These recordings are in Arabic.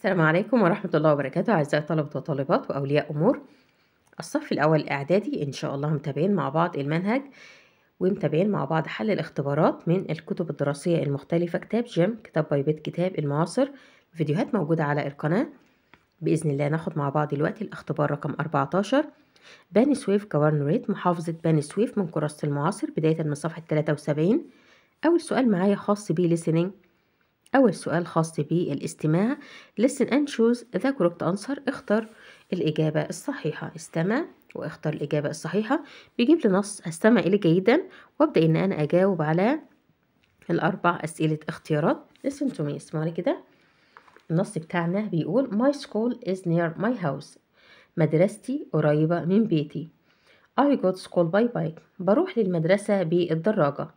السلام عليكم ورحمة الله وبركاته أعزائي طلبة وطالبات وأولياء أمور الصف الأول الإعدادي إن شاء الله متابعين مع بعض المنهج ومتابعين مع بعض حل الاختبارات من الكتب الدراسية المختلفة كتاب جيم كتاب باي بيت كتاب المعاصر فيديوهات موجودة على القناة بإذن الله ناخد مع بعض دلوقتي الاختبار رقم 14 باني سويف جوارن ريت محافظة باني سويف من كراسة المعاصر بداية من صفحة 73 أول سؤال معايا خاص بيه listening أول سؤال خاص بالاستماع listen and choose the correct answer اختر الإجابة الصحيحة استمع واختار الإجابة الصحيحة بيجيب لي نص أستمع إليه جيدا وأبدأ إن أنا أجاوب على الأربع أسئلة اختيارات listen to me اسمعوني كده النص بتاعنا بيقول my school is near my house مدرستي قريبة من بيتي I go to school by bike بروح للمدرسة بالدراجة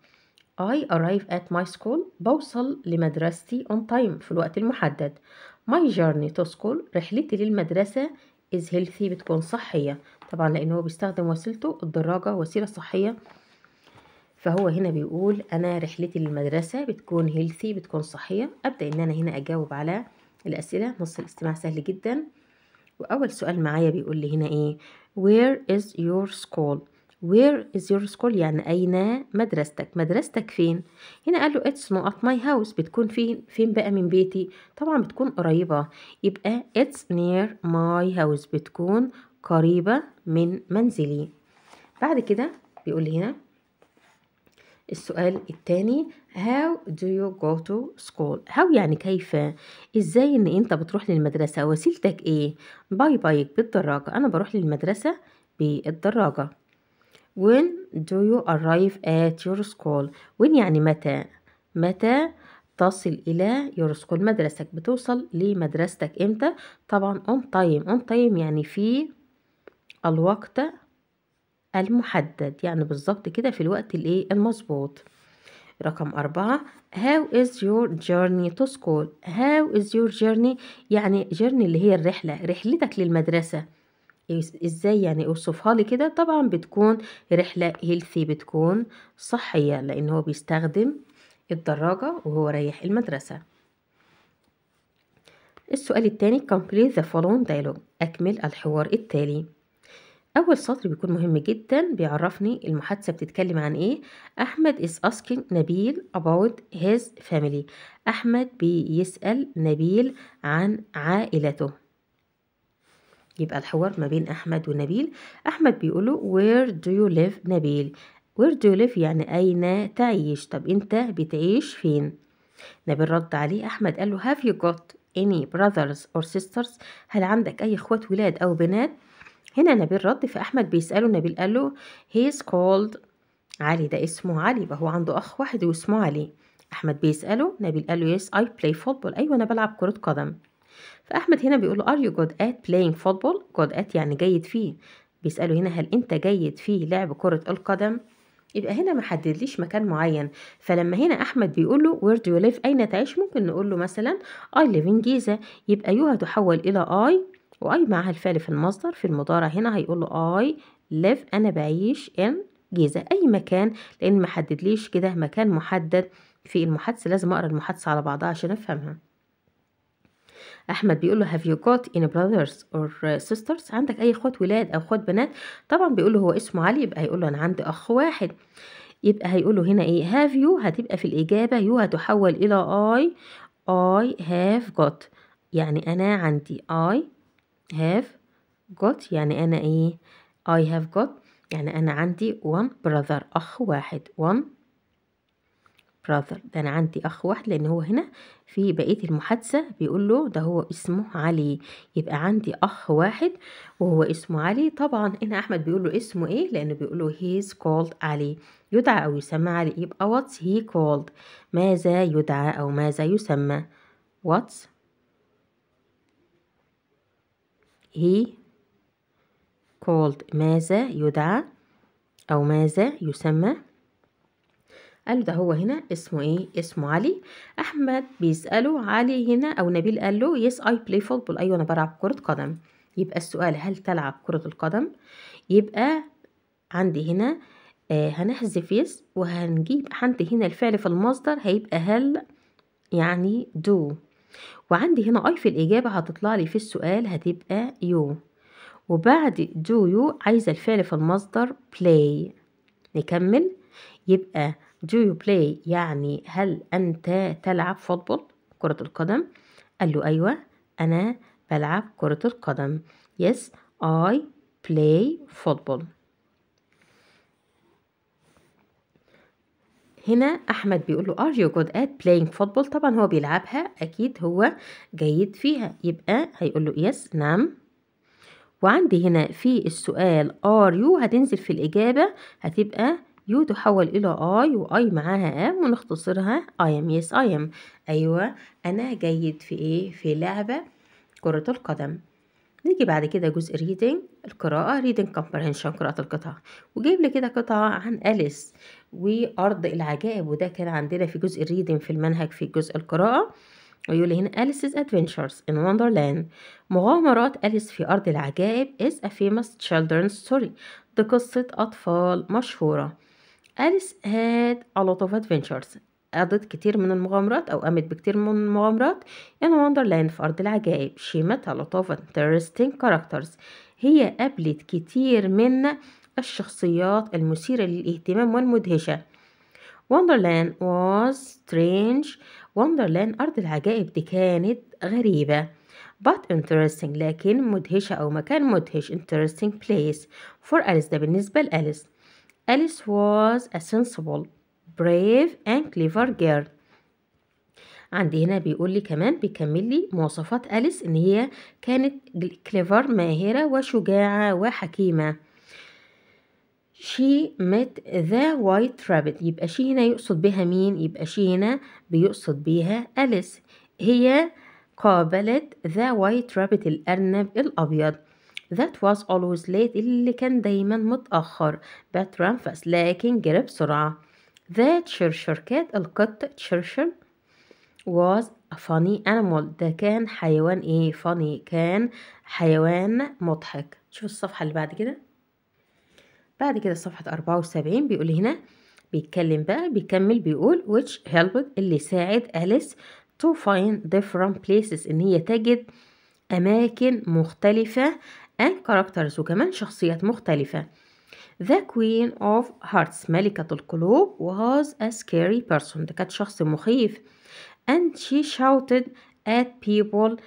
I arrive at my school بوصل لمدرستي on time في الوقت المحدد my journey to school رحلتي للمدرسة is healthy بتكون صحية طبعا لأن هو بيستخدم وسيلته الدراجة وسيلة صحية فهو هنا بيقول أنا رحلتي للمدرسة بتكون healthy بتكون صحية أبدأ إن أنا هنا أجاوب على الأسئلة نص الاستماع سهل جدا وأول سؤال معايا بيقول لي هنا إيه where is your school Where is your school يعني أين مدرستك مدرستك فين هنا قال له it's not at my house بتكون فين فين بقى من بيتي طبعا بتكون قريبة يبقى it's near my house بتكون قريبة من منزلي بعد كده بيقول هنا السؤال التاني how do you go to school how يعني كيف ازاي ان انت بتروح للمدرسة وسيلتك ايه باي بايك بالدراجة انا بروح للمدرسة بالدراجة When do you arrive at your school when يعني متى متى تصل إلى your school مدرستك بتوصل لمدرستك إمتى طبعا on time on time يعني في الوقت المحدد يعني بالظبط كده في الوقت الايه المظبوط رقم أربعة how is your journey to school how is your journey يعني journey اللي هي الرحلة رحلتك للمدرسة ازاي يعني اوصفها لي كده طبعا بتكون رحلة هيلثي بتكون صحية لان هو بيستخدم الدراجة وهو رايح المدرسة السؤال التاني complete the following dialogue أكمل الحوار التالي أول سطر بيكون مهم جدا بيعرفني المحادثة بتتكلم عن إيه أحمد is asking نبيل about his family أحمد بيسأل نبيل عن عائلته يبقى الحوار ما بين أحمد ونبيل أحمد بيقوله where do you live نبيل where do you live يعني أين تعيش طب أنت بتعيش فين نبيل رد عليه أحمد قال له have you got any brothers or sisters هل عندك أي إخوات ولاد أو بنات هنا نبيل رد فأحمد بيسأله نبيل قال له he is called علي ده اسمه علي يبقى هو عنده أخ واحد واسمه علي أحمد بيسأله نبيل قال له yes I play football أيوة أنا بلعب كرة قدم فأحمد هنا بيقول له are you good at playing football good at يعني جيد فيه بيسأله هنا هل أنت جيد في لعب كرة القدم يبقى هنا ما حددليش مكان معين فلما هنا احمد بيقول له وير دو ليف اين تعيش ممكن نقول له مثلا اي ليف ان جيزه يبقى يو هتحول الى اي واي معها الفعل في المصدر في المضارع هنا هيقول له اي ليف انا بعيش ان جيزه اي مكان لان ما حددليش كده مكان محدد في المحادثه لازم اقرا المحادثه على بعضها عشان افهمها احمد بيقول له have you got any brothers or sisters عندك اي اخوات ولاد او اخوات بنات طبعا بيقول له هو اسمه علي يبقى هيقول له انا عندي اخ واحد يبقى هيقول له هنا ايه have you هتبقى في الاجابه يو هتحول الى اي اي هاف جوت يعني انا عندي اي هاف جوت يعني انا ايه اي هاف جوت يعني انا عندي one brother اخ واحد one براذر ده انا عندي اخ واحد لان هو هنا في بقيه المحادثه بيقول له ده هو اسمه علي يبقى عندي اخ واحد وهو اسمه علي طبعا هنا احمد بيقول له اسمه ايه لانه بيقول له هيز كولد علي يدعى او يسمى علي يبقى واتس هي كولد ماذا يدعى او ماذا يسمى واتس هي كولد ماذا يدعى أو ماذا يسمى قال له ده هو هنا اسمه ايه اسمه علي احمد بيساله علي هنا او نبيل قال له يس اي بلاي فوتبول ايوه انا بلعب كره قدم يبقى السؤال هل تلعب كره القدم يبقى عندي هنا آه هنحذف يس وهنجيب عندي هنا الفعل في المصدر هيبقى هل يعني دو وعندي هنا اي في الاجابه هتطلع لي في السؤال هتبقى يو وبعد do يو عايزة الفعل في المصدر play نكمل يبقى Do you play يعني هل أنت تلعب فوتبول كرة القدم قال له أيوة أنا بلعب كرة القدم Yes I play football هنا احمد بيقول له ار يو جود ات playing فوتبول طبعا هو بيلعبها اكيد هو جيد فيها يبقى هيقول له يس نعم وعندي هنا في السؤال ار يو هتنزل في الاجابه هتبقى يو تحول إلى آي وآي معاها أم ونختصرها آي أم يس آي أم أيوة أنا جيد في إيه في لعبة كرة القدم نيجي بعد كده جزء ريدنج القراءة ريدنج كومبرينشن قراءة القطع وجايب لي كده قطعة عن أليس وأرض العجائب وده كان عندنا في جزء الريدنج في المنهج في جزء القراءة ويقول لي هنا أليس's Adventures in Wonderland مغامرات أليس في أرض العجائب is a famous children's story دي قصة أطفال مشهورة أليس هاد ألوت أدفنتشرز قضت كتير من المغامرات أو قامت بكتير من المغامرات إن وندرلاند في أرض العجائب شيمتها met انترستينج كاركترز هي قابلت كتير من الشخصيات المثيرة للاهتمام والمدهشة وندرلاند was strange وندرلاند أرض العجائب دي كانت غريبة but interesting لكن مدهشة أو مكان مدهش interesting place for أليس ده بالنسبة لأليس Alice was a sensible, brave and clever girl عندي هنا بيقول لي كمان بيكمل لي مواصفات أليس إن هي كانت كليفر ماهرة وشجاعة وحكيمة she met the white rabbit يبقى شي هنا يقصد بها مين يبقى شي هنا بيقصد بيها أليس هي قابلت the white rabbit الأرنب الأبيض that was always late اللي كان دايما متأخر but fast لكن جري بسرعة that شرشر cat القط شرشر was a funny animal ده كان حيوان ايه funny كان حيوان مضحك شوف الصفحة اللي بعد كده بعد كده صفحة أربعة وسبعين بيقول هنا بيتكلم بقى بيكمل بيقول which helped اللي ساعد أليس to find different places إن هي تجد أماكن مختلفة and characters وكمان شخصيات مختلفة The Queen of Hearts ملكة القلوب was a scary person ده كانت شخص مخيف and she shouted at people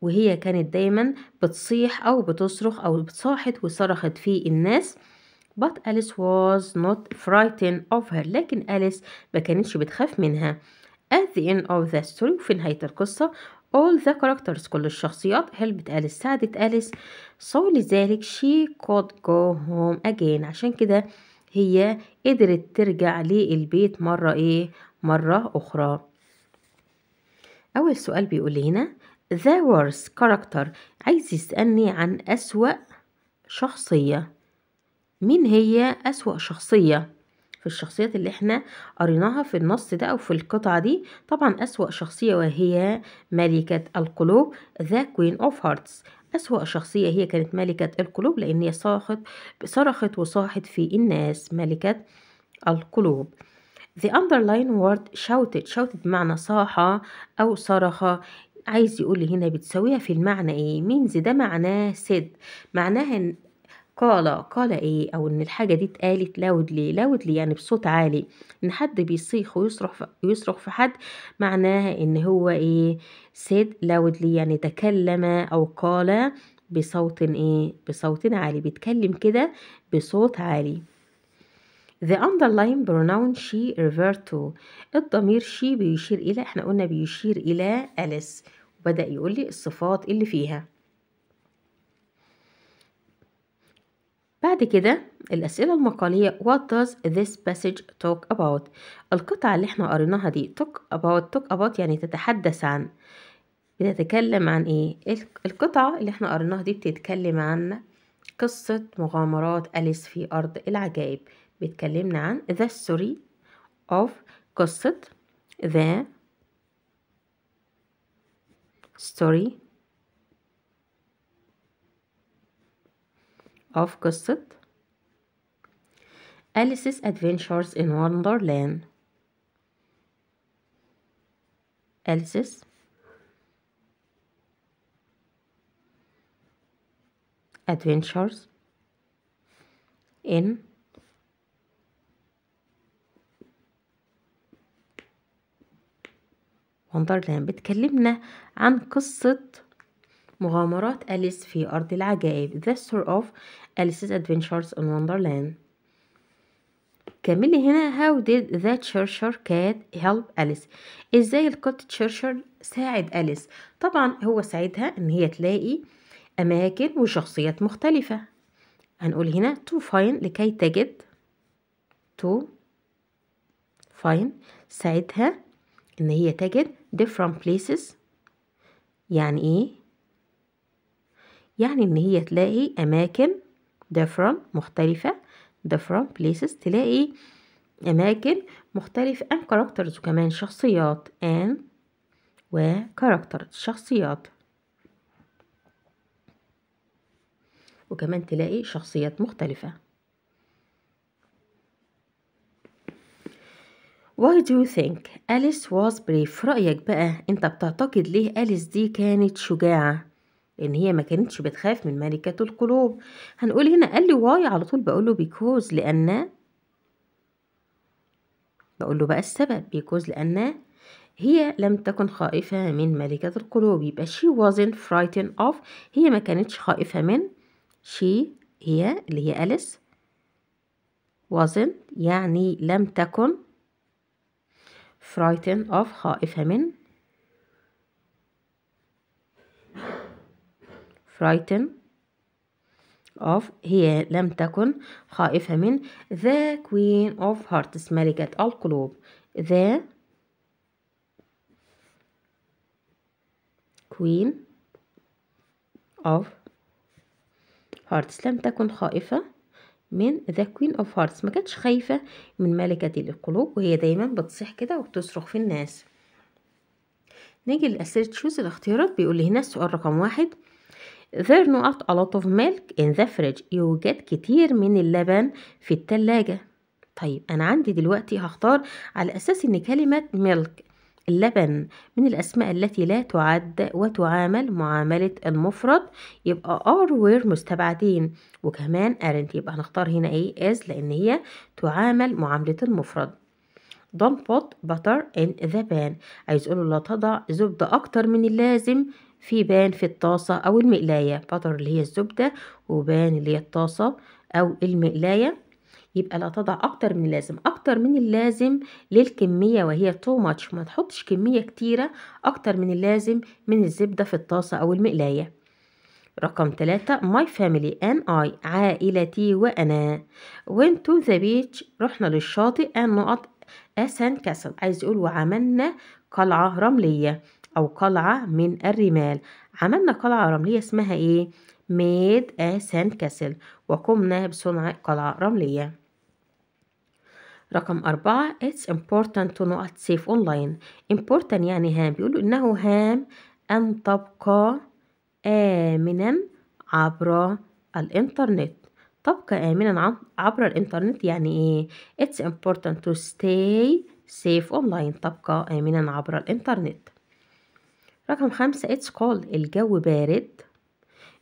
وهي كانت دايما بتصيح أو بتصرخ أو بتصاحت وصرخت في الناس but Alice was not frightened of her لكن أليس ما كانتش بتخاف منها at the end of the story وفي نهاية القصة all the characters كل الشخصيات هلبت أليس ساعدت أليس so لذلك she could go home again عشان كده هي قدرت ترجع للبيت مرة ايه مرة أخرى أول سؤال بيقول هنا the worst character عايز يسألني عن أسوأ شخصية مين هي أسوأ شخصية الشخصيات اللي احنا قريناها في النص ده او في القطعة دي طبعا اسوأ شخصية وهي ملكة القلوب ذا كوين اوف هارتس أسوأ شخصية هي كانت ملكة القلوب لأن هي صرخت صرخت وصاحت في الناس ملكة القلوب The underline word shouted shouted بمعنى صاح أو صرخ عايز يقول لي هنا بتساويها في المعنى ايه means ده معناه said معناها قال قال ايه او ان الحاجه دي اتقالت لاود لاودلي يعني بصوت عالي ان حد بيصيخ ويصرخ يصرخ في حد معناها ان هو ايه سيد لاودلي يعني تكلم او قال بصوت ايه بصوت عالي بيتكلم كده بصوت عالي The underlying pronoun she referred to الضمير she بيشير إلى احنا قلنا بيشير إلى أليس وبدأ يقول لي الصفات اللي فيها بعد كده الأسئلة المقالية What does this passage talk about؟ القطعة اللي احنا قريناها دي talk about talk about يعني تتحدث عن بتتكلم عن ايه؟ القطعة اللي احنا قريناها دي بتتكلم عن قصة مغامرات أليس في أرض العجائب بيتكلمنا عن the story of قصة the story of قصة Alice's Adventures in Wonderland Alice's Adventures in Wonderland بتكلمنا عن قصة مغامرات أليس في أرض العجائب The Story of Alice's Adventures in Wonderland كملي هنا how did the Cheshire cat help Alice ازاي القط تشيرشر ساعد أليس طبعا هو ساعدها ان هي تلاقي اماكن وشخصيات مختلفة هنقول هنا to find لكي تجد to find ساعدها ان هي تجد different places يعني ايه يعني ان هي تلاقي اماكن different مختلفة different places تلاقي أماكن مختلفة and characters وكمان شخصيات and و characters شخصيات وكمان تلاقي شخصيات مختلفة Why do you think Alice was brave؟ رأيك بقى أنت بتعتقد ليه أليس دي كانت شجاعة؟ لان هي ما كانتش بتخاف من ملكة القلوب هنقول هنا قال لي واي على طول بقول له بيكوز لان بقول له بقى السبب بيكوز لان هي لم تكن خائفة من ملكة القلوب يبقى she wasn't frightened of هي ما كانتش خائفة من she هي اللي هي أليس wasn't يعني لم تكن frightened of خائفة من frightened of هي لم تكن خائفة من the queen of hearts ملكة القلوب the queen of hearts لم تكن خائفة من the queen of hearts ما كانتش خايفة من ملكة القلوب وهي دايما بتصيح كده وبتصرخ في الناس نيجي لأسئلة شوز الاختيارات بيقول لي هنا السؤال رقم واحد There not a lot of milk in the fridge يوجد كتير من اللبن في التلاجة طيب أنا عندي دلوقتي هختار على أساس إن كلمة milk اللبن من الأسماء التي لا تعد وتعامل معاملة المفرد يبقى are were مستبعدين وكمان aren't يبقى هنختار هنا ايه is لأن هي تعامل معاملة المفرد don't put butter in the pan عايز اقوله لا تضع زبدة أكتر من اللازم في بان في الطاسة أو المقلاية بطر اللي هي الزبدة وبان اللي هي الطاسة أو المقلاية يبقى لا تضع أكتر من اللازم أكتر من اللازم للكمية وهي تو ماتش ما تحطش كمية كتيرة أكتر من اللازم من الزبدة في الطاسة أو المقلاية رقم ثلاثة my family and I عائلتي وأنا went to the beach رحنا للشاطئ and نقط أسان كاسل عايز يقول وعملنا قلعة رملية أو قلعة من الرمال عملنا قلعة رملية اسمها إيه؟ ميد أسان كاسل وقمنا بصنع قلعة رملية رقم أربعة It's important to not safe online important يعني هام بيقولوا إنه هام أن تبقى آمنا عبر الإنترنت تبقى آمنا عبر الإنترنت يعني إيه It's important to stay safe online تبقى آمنا عبر الإنترنت رقم خمسة it's cold الجو بارد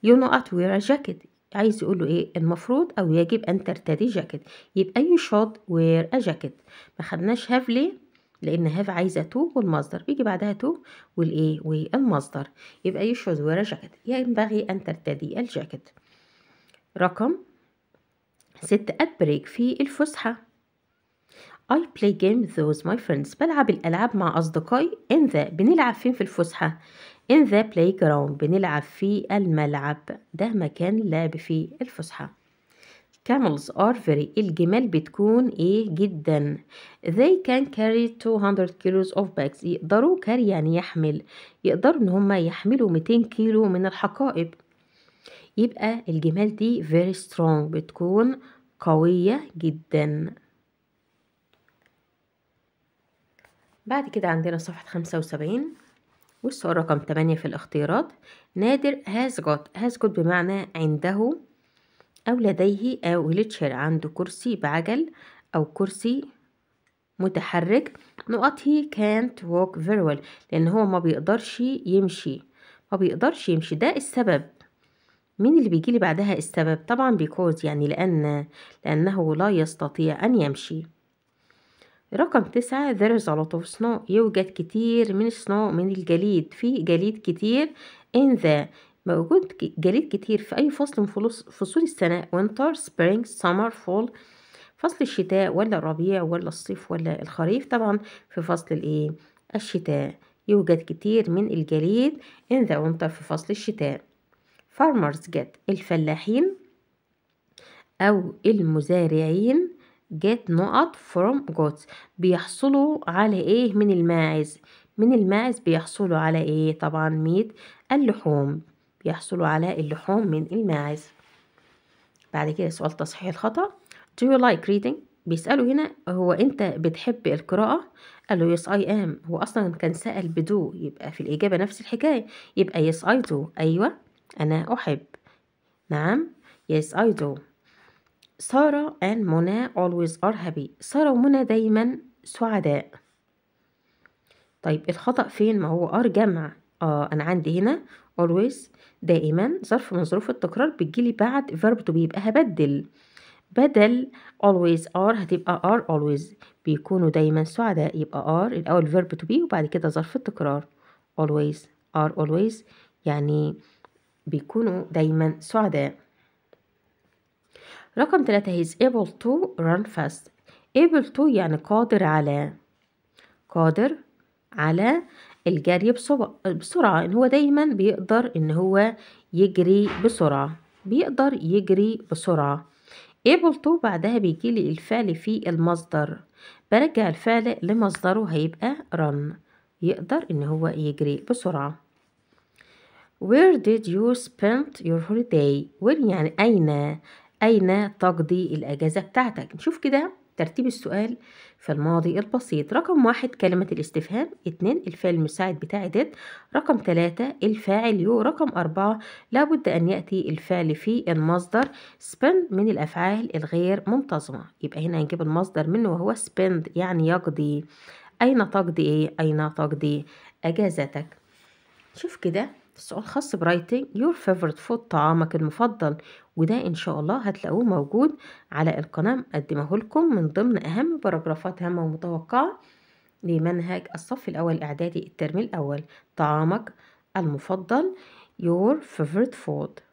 you know not wear a jacket عايز يقول له ايه المفروض او يجب ان ترتدي جاكيت يبقى you should wear a jacket ما خدناش have ليه لان have عايزه تو والمصدر بيجي بعدها تو والايه والمصدر يبقى you should wear a jacket ينبغي ان ترتدي الجاكيت رقم ست at break في الفسحه I play games with my friends بلعب الألعاب مع أصدقائي in the بنلعب فين في الفسحة in the playground بنلعب في الملعب ده مكان لعب فيه الفسحة camels are very الجمال بتكون ايه جدا they can carry 200 kilos of bags يقدروا carry يعني يحمل يقدروا ان هما يحملوا 200 كيلو من الحقائب يبقى الجمال دي very strong بتكون قوية جدا بعد كده عندنا صفحة خمسة وسبعين والسؤال رقم تمانية في الاختيارات نادر has got has got بمعنى عنده أو لديه أو ليتشر عنده كرسي بعجل أو كرسي متحرك نقط هي can't walk very well لأن هو ما بيقدرش يمشي ما بيقدرش يمشي ده السبب مين اللي بيجيلي بعدها السبب طبعا because يعني لأن لأنه لا يستطيع أن يمشي رقم تسعة there is a lot of snow يوجد كتير من snow من الجليد في جليد كتير in the موجود جليد كتير في أي فصل من فصول السنة winter spring summer fall فصل الشتاء ولا الربيع ولا الصيف ولا الخريف طبعا في فصل الايه الشتاء يوجد كتير من الجليد in the winter في فصل الشتاء farmers get الفلاحين أو المزارعين get نقط from goods بيحصلوا على ايه من الماعز من الماعز بيحصلوا على ايه طبعا ميت اللحوم بيحصلوا على اللحوم من الماعز بعد كده سؤال تصحيح الخطأ do you like reading بيسألوا هنا هو أنت بتحب القراءة قال له يس أي أم هو أصلا كان سأل بدو يبقى في الإجابة نفس الحكاية يبقى يس أي دو أيوة أنا أحب نعم يس أي دو سارة and منى always are happy سارة ومنى دايما سعداء طيب الخطأ فين ما هو are جمع آه أنا عندي هنا always دائما ظرف من ظروف التكرار بتجيلي بعد verb to be يبقى هبدل بدل always are هتبقى are always بيكونوا دايما سعداء يبقى are الأول verb to be وبعد كده ظرف التكرار always are always يعني بيكونوا دايما سعداء رقم ثلاثة هيز able to run fast able to يعني قادر على قادر على الجري بسرعة ان هو دايما بيقدر ان هو يجري بسرعة بيقدر يجري بسرعة able to بعدها بيجي لي الفعل في المصدر برجع الفعل لمصدره هيبقى run يقدر ان هو يجري بسرعة where did you spend your holiday where يعني اين أين تقضي الأجازة بتاعتك نشوف كده ترتيب السؤال في الماضي البسيط رقم واحد كلمة الاستفهام اتنين الفعل المساعد بتاعي ديت رقم تلاتة الفاعل يو رقم أربعة لابد أن يأتي الفعل في المصدر spend من الأفعال الغير منتظمة يبقى هنا هنجيب المصدر منه وهو spend يعني يقضي أين تقضي إيه؟ أين تقضي أجازتك شوف كده السؤال خاص برايتنج يور فيفورت فود طعامك المفضل وده ان شاء الله هتلاقوه موجود على القناة مقدمه لكم من ضمن اهم باراجرافات هامة ومتوقعة لمنهج الصف الاول الاعدادي الترم الاول طعامك المفضل your favorite food